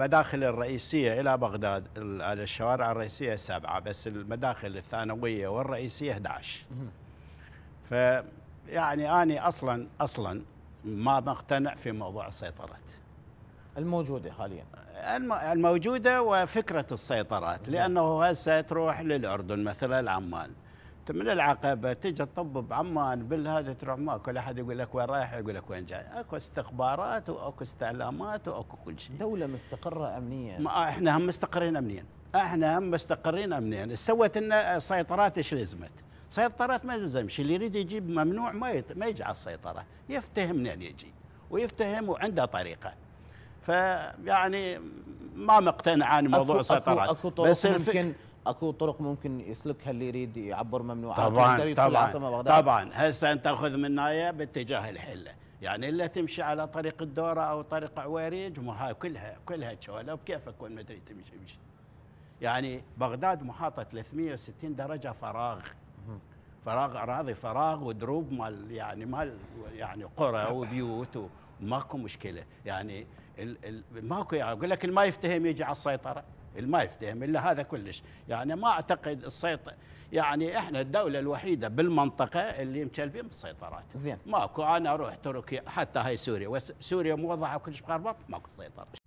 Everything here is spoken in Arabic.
المداخل الرئيسية إلى بغداد الشوارع الرئيسية سبعة بس المداخل الثانوية والرئيسية 11 ف يعني أنا أصلا أصلا ما مقتنع في موضوع السيطرة الموجودة حاليا الموجودة وفكرة السيطرات لأنه هسه تروح للأردن مثلا عمان من العقبه تجي تطب بعمان بالهذا تروح ماكو لا احد يقول لك وين رايح يقول لك وين جاي اكو استخبارات واكو استعلامات واكو كل شيء دوله مستقره امنيا ما احنا هم مستقرين امنيا احنا هم مستقرين امنيا سوت لنا سيطرات ايش لزمت سيطرات ما شيء اللي يريد يجيب ممنوع ما ما يجي على السيطره يفتهم منين يجي ويفتهم وعنده طريقه فيعني ما مقتنع عن موضوع أكو السيطرات أكو أكو طرق بس ممكن الفك... اكو طرق ممكن يسلكها اللي يريد يعبر ممنوعات طبعا طبعا طبعا هسه انت تاخذ من نايه باتجاه الحله يعني الا تمشي على طريق الدوره او طريق عويريج وهاي كلها كلها شوالب وكيف اكون ادري تمشي مشي يعني بغداد محاطه 360 درجه فراغ فراغ اراضي فراغ ودروب مال يعني مال يعني قرى وبيوت وماكو مشكله يعني ماكو يعني اقول لك اللي ما يفتهم يجي على السيطره ما يفتهم الا هذا كلش يعني ما اعتقد السيطره يعني احنا الدوله الوحيده بالمنطقه اللي مكلبين بالسيطرات زين ماكو انا اروح تركيا حتى هاي سوريا وسوريا موضعه كلش بخربط ماكو سيطره